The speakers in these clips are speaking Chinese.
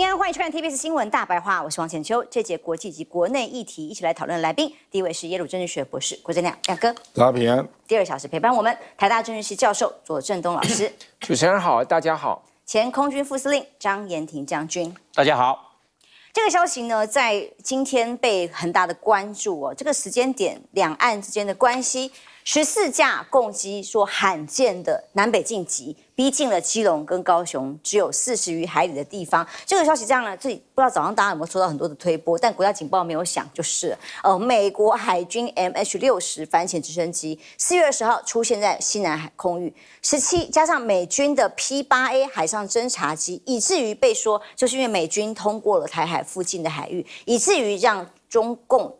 平安，欢迎收看 TVBS 新闻大白话，我是王浅秋。这节国际及国内议题一起来讨论的来宾，第一位是耶鲁政治学博士郭振亮亮哥，大家平安。第二小时陪伴我们台大政治系教授左正东老师。主持人好，大家好。前空军副司令张延廷将军，大家好。这个消息呢，在今天被很大的关注哦。这个时间点，两岸之间的关系。十四架共机说罕见的南北晋级，逼近了基隆跟高雄只有四十余海里的地方。这个消息这样呢，这里不知道早上大家有没有收到很多的推波，但国家警报没有响就是。呃，美国海军 MH 六十反潜直升机四月二十号出现在西南海空域，十七加上美军的 P 八 A 海上侦察机，以至于被说就是因为美军通过了台海附近的海域，以至于让中共。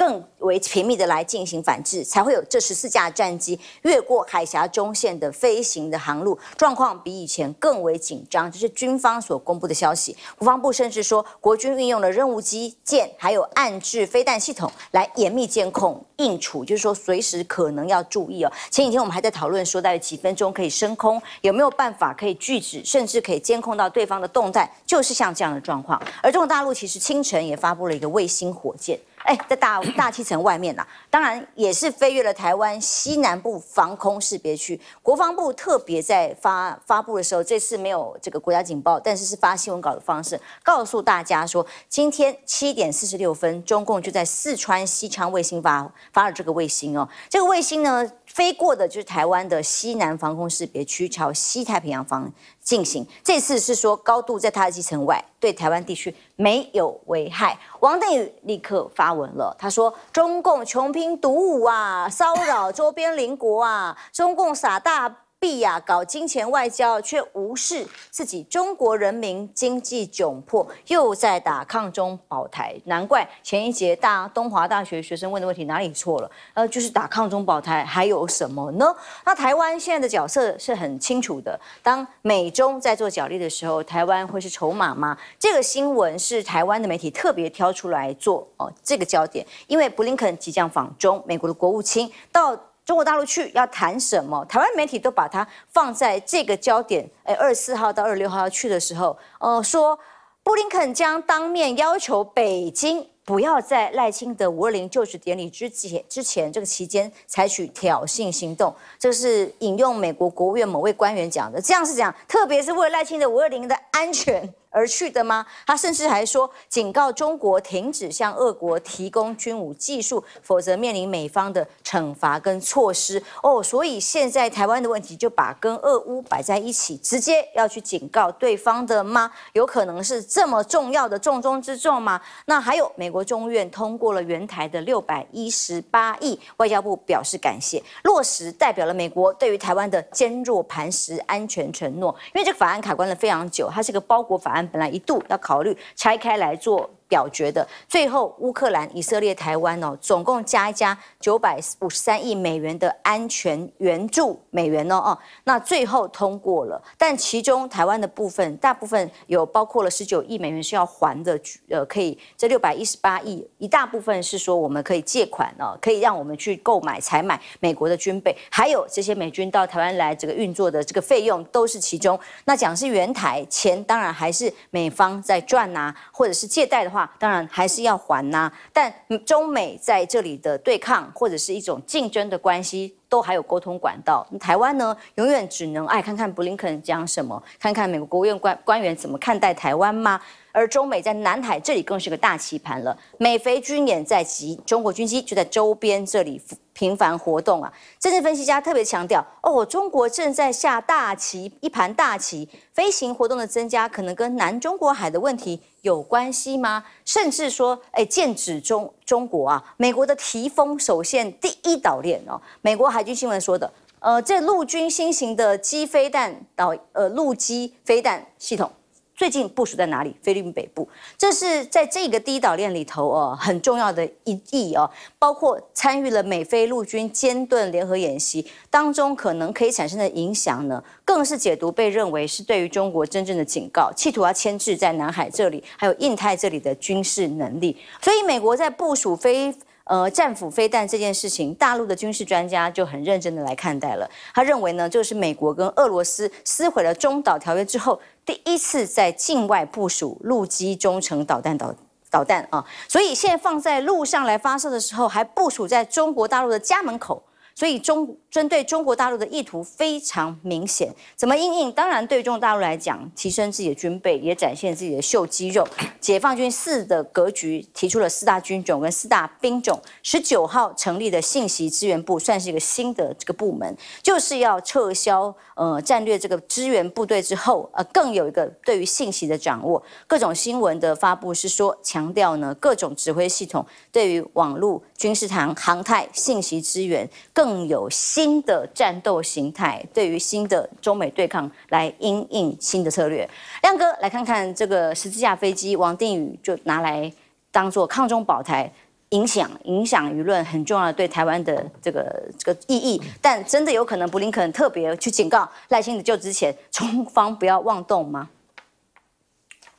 更为频密的来进行反制，才会有这十四架战机越过海峡中线的飞行的航路状况比以前更为紧张。这是军方所公布的消息。国防部甚至说，国军运用了任务机、舰，还有暗置飞弹系统来严密监控、应处，就是说随时可能要注意哦。前几天我们还在讨论，说在几分钟可以升空，有没有办法可以拒止，甚至可以监控到对方的动态，就是像这样的状况。而中国大陆其实清晨也发布了一个卫星火箭。哎，在大 大气层外面啦，当然也是飞越了台湾西南部防空识别区。国防部特别在发发布的时候，这次没有这个国家警报，但是是发新闻稿的方式告诉大家说，今天七点四十六分，中共就在四川西昌卫星发发了这个卫星哦。这个卫星呢，飞过的就是台湾的西南防空识别区，朝西太平洋方进行。这次是说高度在大气层外，对台湾地区没有危害。王定宇立刻发。文了，他说：“中共穷兵黩武啊，骚扰周边邻国啊，中共撒大。”毕亚搞金钱外交，却无视自己中国人民经济窘迫，又在打抗中保台，难怪前一节大东华大学学生问的问题哪里错了？呃，就是打抗中保台，还有什么呢？那台湾现在的角色是很清楚的，当美中在做角力的时候，台湾会是筹码吗？这个新闻是台湾的媒体特别挑出来做哦，这个焦点，因为布林肯即将访中，美国的国务卿到。中国大陆去要谈什么？台湾媒体都把它放在这个焦点。哎，二十四号到二十六号要去的时候，呃，说布林肯将当面要求北京不要在赖清德五二零就职典礼之前之前这个期间采取挑衅行动。这是引用美国国务院某位官员讲的，这样是讲，特别是为了赖清德五二零的安全。而去的吗？他甚至还说警告中国停止向俄国提供军武技术，否则面临美方的惩罚跟措施。哦，所以现在台湾的问题就把跟俄乌摆在一起，直接要去警告对方的吗？有可能是这么重要的重中之重吗？那还有美国众议院通过了原台的六百一十八亿，外交部表示感谢落实，代表了美国对于台湾的坚若磐石安全承诺。因为这个法案卡关了非常久，它是个包裹法案。本来一度要考虑拆开来做。表决的最后，乌克兰、以色列、台湾哦，总共加一加九百五十三亿美元的安全援助美元哦哦，那最后通过了。但其中台湾的部分，大部分有包括了十九亿美元是要还的，呃，可以这六百一十八亿一大部分是说我们可以借款哦，可以让我们去购买、采买美国的军备，还有这些美军到台湾来这个运作的这个费用都是其中。那讲是原台钱，当然还是美方在赚啊，或者是借贷的话。当然还是要还呐，但中美在这里的对抗或者是一种竞争的关系。都还有沟通管道，台湾呢永远只能爱看看布林肯讲什么，看看美国国务院官官员怎么看待台湾吗？而中美在南海这里更是个大棋盘了，美菲军演在即，中国军机就在周边这里频繁活动啊。政治分析家特别强调哦，中国正在下大棋，一盘大棋，飞行活动的增加可能跟南中国海的问题有关系吗？甚至说哎剑指中中国啊，美国的提风首现第一岛链哦，美国还。海军新闻说的，呃，这陆军新型的机飞弹导，呃，陆机飞弹系统最近部署在哪里？菲律宾北部，这是在这个第一岛链里头哦，很重要的一役哦。包括参与了美菲陆军尖盾联合演习当中，可能可以产生的影响呢，更是解读被认为是对于中国真正的警告，企图要牵制在南海这里，还有印太这里的军事能力。所以美国在部署菲。呃，战斧飞弹这件事情，大陆的军事专家就很认真的来看待了。他认为呢，这是美国跟俄罗斯撕毁了中导条约之后，第一次在境外部署陆基中程导弹导导弹啊。所以现在放在路上来发射的时候，还部署在中国大陆的家门口。所以中针对中国大陆的意图非常明显，怎么应应？当然，对中国大陆来讲，提升自己的军备，也展现自己的秀肌肉。解放军四的格局提出了四大军种跟四大兵种。十九号成立的信息资源部，算是一个新的这个部门，就是要撤销呃战略这个支援部队之后，呃，更有一个对于信息的掌握，各种新闻的发布是说强调呢，各种指挥系统对于网络、军事、堂、航太、信息资源。更有新的战斗形态，对于新的中美对抗来应应新的策略。亮哥，来看看这个十字架飞机，王定宇就拿来当做抗中保台，影响影响舆论，很重要对台湾的这个这个意义。但真的有可能布林肯特别去警告赖清子，就之前中方不要妄动吗？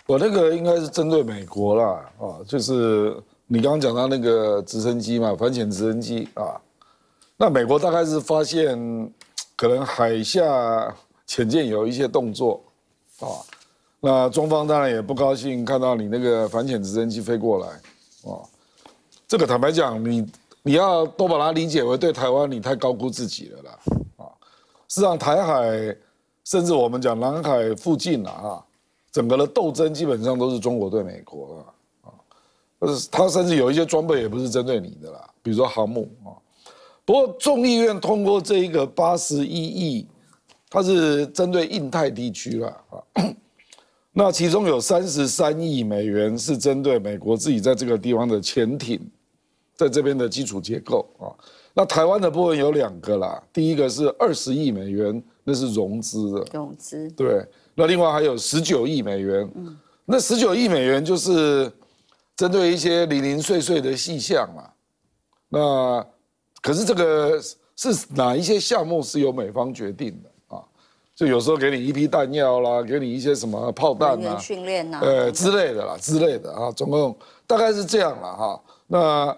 我那个应该是针对美国啦，啊，就是你刚刚讲到那个直升机嘛，反潜直升机啊。那美国大概是发现 可能海下潜舰有一些动作，啊，那中方当然也不高兴看到你那个反潜直升机飞过来，啊，这个坦白讲，你你要都把它理解为对台湾你太高估自己了啦，啊，事实上台海甚至我们讲南海附近啊，整个的斗争基本上都是中国对美国啊，啊，呃，他甚至有一些装备也不是针对你的啦，比如说航母啊。不过众议院通过这一个八十一亿，它是针对印太地区了啊。那其中有三十三亿美元是针对美国自己在这个地方的潜艇，在这边的基础结构啊。那台湾的部分有两个啦，第一个是二十亿美元，那是融资的融资。对，那另外还有十九亿美元，嗯，那十九亿美元就是针对一些零零碎碎的细项嘛。那。可是这个是哪一些项目是由美方决定的啊？就有时候给你一批弹药啦，给你一些什么炮弹啊、训练呐，呃之类的啦，之类的啊，总共大概是这样了哈。那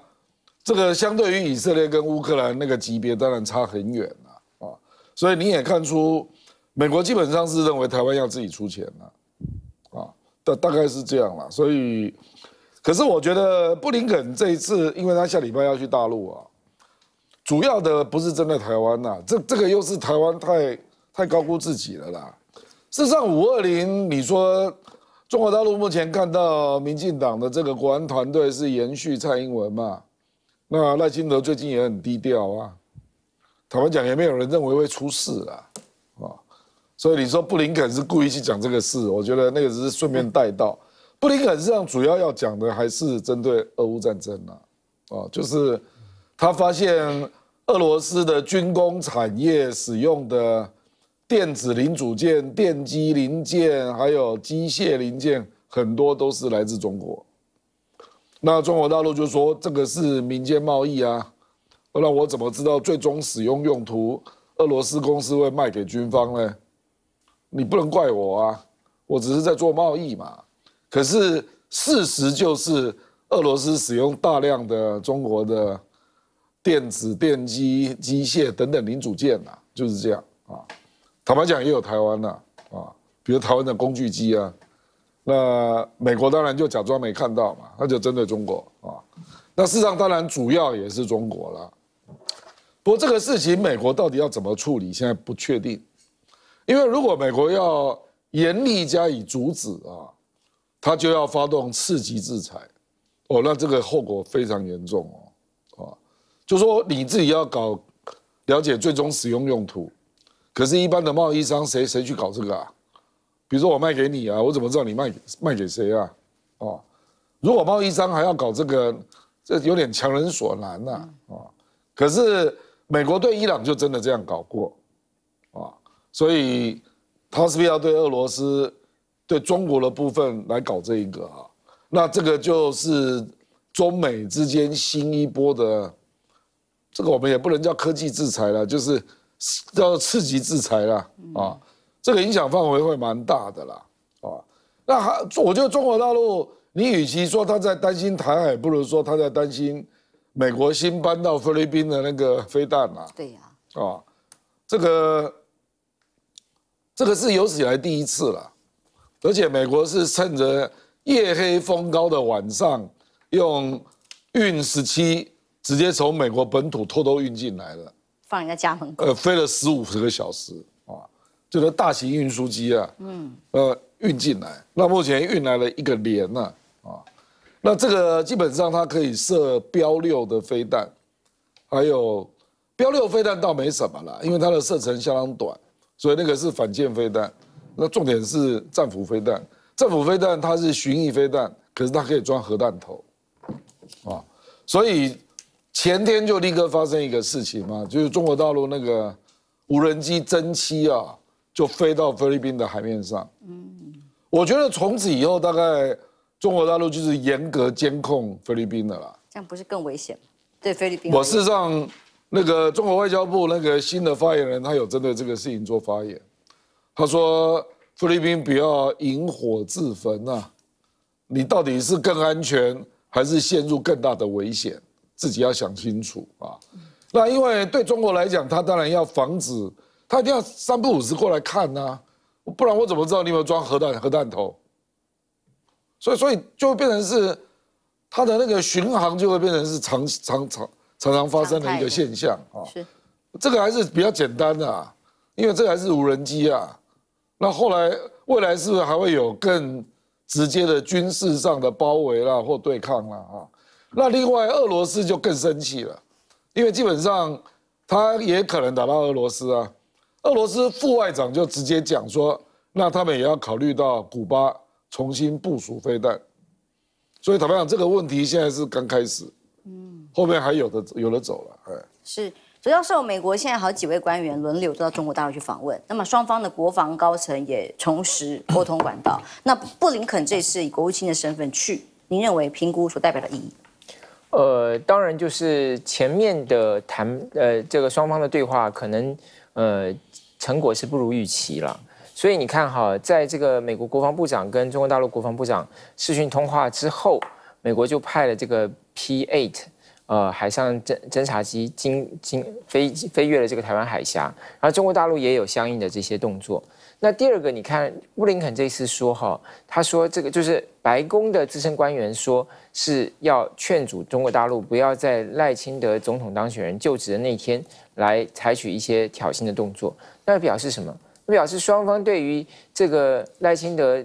这个相对于以色列跟乌克兰那个级别，当然差很远了啊。所以你也看出，美国基本上是认为台湾要自己出钱了啊。大大概是这样了，所以，可是我觉得布林肯这一次，因为他下礼拜要去大陆啊。主要的不是针对台湾呐，这这个又是台湾太太高估自己了啦。事实上，五二零你说中国大陆目前看到民进党的这个国安团队是延续蔡英文嘛？那赖清德最近也很低调啊，坦白讲也没有人认为会出事啊，啊，所以你说布林肯是故意去讲这个事，我觉得那个只是顺便带到。布林肯实际上主要要讲的还是针对俄乌战争呐，啊，就是。他发现俄罗斯的军工产业使用的电子零组件、电机零件还有机械零件，很多都是来自中国。那中国大陆就说这个是民间贸易啊，那我怎么知道最终使用用途？俄罗斯公司会卖给军方呢？你不能怪我啊，我只是在做贸易嘛。可是事实就是，俄罗斯使用大量的中国的。电子、电机、机械等等零组件呐，就是这样啊。坦白讲，也有台湾呐啊，比如台湾的工具机啊。那美国当然就假装没看到嘛，那就针对中国啊。那事实上，当然主要也是中国了。不过这个事情，美国到底要怎么处理，现在不确定。因为如果美国要严厉加以阻止啊，他就要发动刺激制裁哦，那这个后果非常严重哦。就说你自己要搞了解最终使用用途，可是，一般的贸易商谁谁去搞这个啊？比如说我卖给你啊，我怎么知道你卖给卖给谁啊？哦，如果贸易商还要搞这个，这有点强人所难呐。哦，可是美国对伊朗就真的这样搞过啊，所以他是要对俄罗斯、对中国的部分来搞这一个啊。那这个就是中美之间新一波的。这个我们也不能叫科技制裁了，就是叫刺激制裁了啊。这个影响范围会蛮大的啦啊。那他，我觉得中国大陆，你与其说他在担心台海，不如说他在担心美国新搬到菲律宾的那个飞弹啊。对呀。啊，这个这个是有史以来第一次了，而且美国是趁着夜黑风高的晚上用运十七。直接从美国本土偷偷运进来了，放人家家门口。呃，飞了十五十个小时啊，就是大型运输机啊，嗯，呃，运进来。那目前运来了一个连呢、啊，那这个基本上它可以射标六的飞弹，还有标六飞弹倒没什么啦，因为它的射程相当短，所以那个是反舰飞弹。那重点是战斧飞弹，战斧飞弹它是巡弋飞弹，可是它可以装核弹头，啊，所以。前天就立刻发生一个事情嘛，就是中国大陆那个无人机真七啊，就飞到菲律宾的海面上。嗯，我觉得从此以后大概中国大陆就是严格监控菲律宾的啦。这样不是更危险吗？对菲律宾，我事实上那个中国外交部那个新的发言人，他有针对这个事情做发言，他说菲律宾不要引火自焚啊，你到底是更安全还是陷入更大的危险？自己要想清楚啊，那因为对中国来讲，他当然要防止，他一定要三不五时过来看呐，不然我怎么知道你有没有装核弹核弹头？所以所以就变成是，他的那个巡航就会变成是常常常常常发生的一个现象啊。是，这个还是比较简单的，因为这个还是无人机啊。那后来未来是不是还会有更直接的军事上的包围啦或对抗啦啊？那另外，俄罗斯就更生气了，因为基本上，他也可能打到俄罗斯啊。俄罗斯副外长就直接讲说，那他们也要考虑到古巴重新部署飞弹。所以，坦白讲，这个问题现在是刚开始，嗯，后面还有的有的走了，哎，是主要受美国现在好几位官员轮流都到中国大陆去访问，那么双方的国防高层也重拾沟通管道。那布林肯这次以国务卿的身份去，您认为评估所代表的意义？呃，当然就是前面的谈，呃，这个双方的对话可能，呃，成果是不如预期了。所以你看哈，在这个美国国防部长跟中国大陆国防部长视讯通话之后，美国就派了这个 P8，呃，海上侦侦察机经经飞飞越了这个台湾海峡，然后中国大陆也有相应的这些动作。那第二个，你看，布林肯这次说哈，他说这个就是白宫的资深官员说是要劝阻中国大陆不要在赖清德总统当选人就职的那天来采取一些挑衅的动作。那表示什么？表示双方对于这个赖清德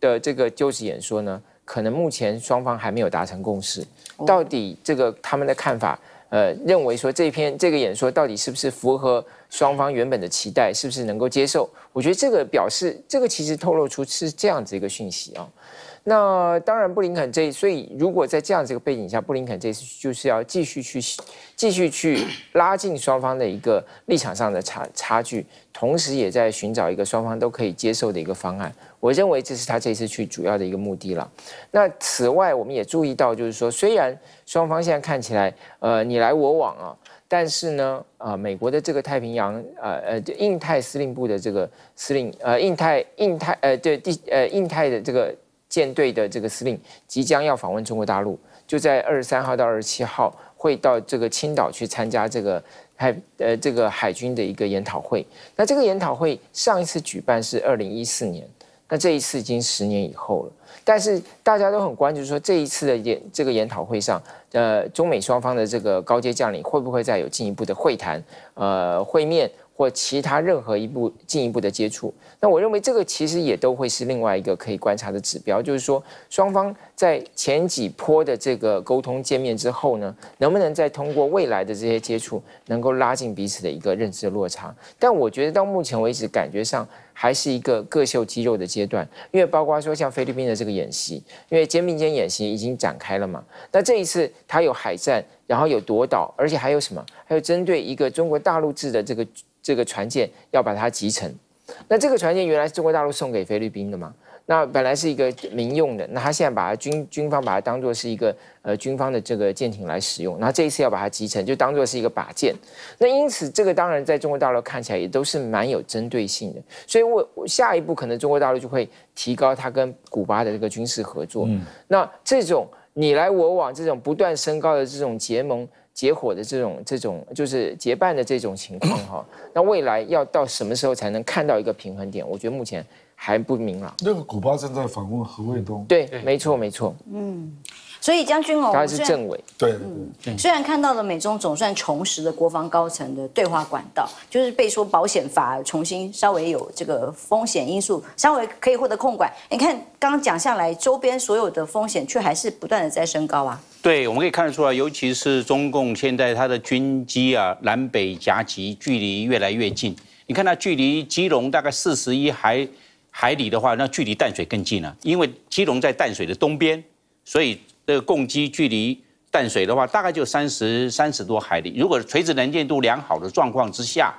的这个就职演说呢，可能目前双方还没有达成共识，到底这个他们的看法。呃，认为说这篇这个演说到底是不是符合双方原本的期待，是不是能够接受？我觉得这个表示，这个其实透露出是这样子一个讯息啊。那当然，布林肯这所以，如果在这样子一个背景下，布林肯这次就是要继续去继续去拉近双方的一个立场上的差差距，同时也在寻找一个双方都可以接受的一个方案。我认为这是他这次去主要的一个目的了。那此外，我们也注意到，就是说，虽然双方现在看起来呃你来我往啊，但是呢啊，美国的这个太平洋呃呃印太司令部的这个司令呃印太印太呃对地呃印太的这个。舰队的这个司令即将要访问中国大陆，就在二十三号到二十七号会到这个青岛去参加这个海呃这个海军的一个研讨会。那这个研讨会上一次举办是二零一四年，那这一次已经十年以后了。但是大家都很关注说这一次的研这个研讨会上，呃，中美双方的这个高阶将领会不会再有进一步的会谈呃会面？或其他任何一步进一步的接触，那我认为这个其实也都会是另外一个可以观察的指标，就是说双方在前几波的这个沟通见面之后呢，能不能再通过未来的这些接触，能够拉近彼此的一个认知的落差？但我觉得到目前为止，感觉上还是一个各秀肌肉的阶段，因为包括说像菲律宾的这个演习，因为肩并肩演习已经展开了嘛，那这一次它有海战，然后有夺岛，而且还有什么？还有针对一个中国大陆制的这个。这个船舰要把它集成，那这个船舰原来是中国大陆送给菲律宾的嘛？那本来是一个民用的，那他现在把军军方把它当作是一个呃军方的这个舰艇来使用，那这一次要把它集成，就当作是一个靶舰。那因此，这个当然在中国大陆看起来也都是蛮有针对性的，所以我下一步可能中国大陆就会提高它跟古巴的这个军事合作。那这种你来我往，这种不断升高的这种结盟。结伙的这种、这种就是结伴的这种情况哈，那未来要到什么时候才能看到一个平衡点？我觉得目前还不明朗。那个古巴正在访问何卫东，对，没错，没错，嗯。所以将军哦，他是政委对。嗯，虽然看到了美中总算重拾了国防高层的对话管道，就是被说保险法重新稍微有这个风险因素，稍微可以获得控管。你看刚讲下来，周边所有的风险却还是不断的在升高啊。对，我们可以看得出来，尤其是中共现在它的军机啊，南北夹击，距离越来越近。你看它距离基隆大概四十一海海里的话，那距离淡水更近了，因为基隆在淡水的东边，所以。这个共机距离淡水的话，大概就三十三十多海里。如果垂直能见度良好的状况之下，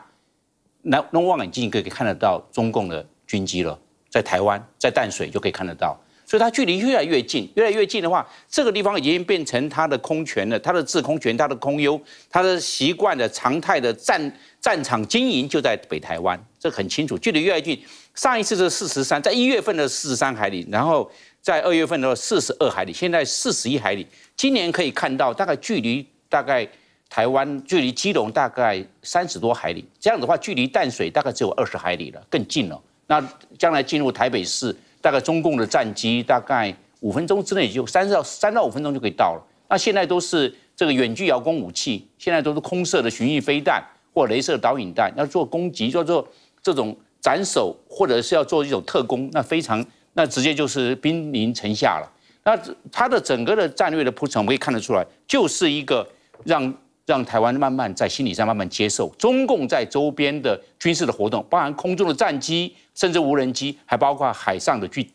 那用望远镜可以看得到中共的军机了，在台湾在淡水就可以看得到。所以它距离越来越近，越来越近的话，这个地方已经变成它的空权了，它的制空权，它的空优，它的习惯的常态的战战场经营就在北台湾，这很清楚。距离越来越近，上一次是四十三，在一月份的四十三海里，然后。在二月份的时候四十二海里，现在四十一海里。今年可以看到，大概距离大概台湾距离基隆大概三十多海里，这样子的话，距离淡水大概只有二十海里了，更近了。那将来进入台北市，大概中共的战机大概五分钟之内就三十到三到五分钟就可以到了。那现在都是这个远距遥控武器，现在都是空射的巡弋飞弹或镭射导引弹，要做攻击，要做这种斩首，或者是要做一种特工，那非常。那直接就是兵临城下了。那他的整个的战略的铺陈，我们可以看得出来，就是一个让让台湾慢慢在心理上慢慢接受中共在周边的军事的活动，包含空中的战机，甚至无人机，还包括海上的军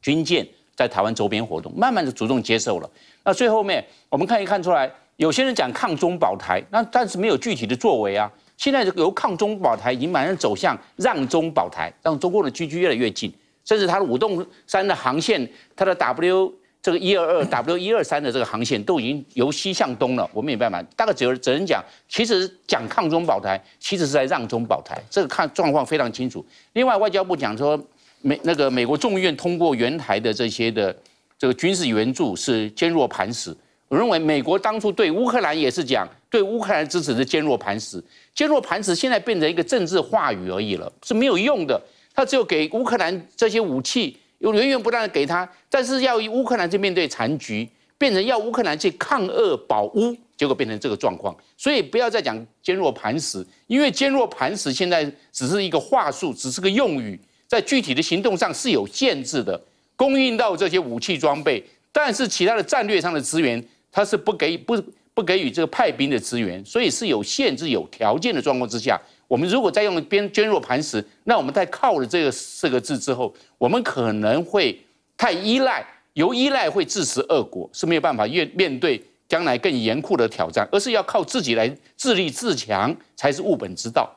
军舰在台湾周边活动，慢慢的主动接受了。那最后面我们可以看出来，有些人讲抗中保台，那但是没有具体的作为啊。现在由抗中保台已经慢慢走向让中保台，让中共的军区越来越近。甚至它的五栋三的航线，它的 W 这个一二二 W 一二三的这个航线都已经由西向东了，我们没办法。大概只有只能讲，其实讲抗中保台，其实是在让中保台。这个看状况非常清楚。另外，外交部讲说美那个美国众议院通过原台的这些的这个军事援助是坚若磐石。我认为美国当初对乌克兰也是讲对乌克兰支持是坚若磐石，坚若磐石现在变成一个政治话语而已了，是没有用的。他只有给乌克兰这些武器，又源源不断的给他，但是要乌克兰去面对残局，变成要乌克兰去抗恶保乌，结果变成这个状况。所以不要再讲坚若磐石，因为坚若磐石现在只是一个话术，只是个用语，在具体的行动上是有限制的，供应到这些武器装备，但是其他的战略上的资源，它是不给不不给予这个派兵的资源，所以是有限制、有条件的状况之下。我们如果再用“边坚若磐石”，那我们在靠了这个四个字之后，我们可能会太依赖，由依赖会自食恶果，是没有办法面面对将来更严酷的挑战，而是要靠自己来自立自强才是务本之道。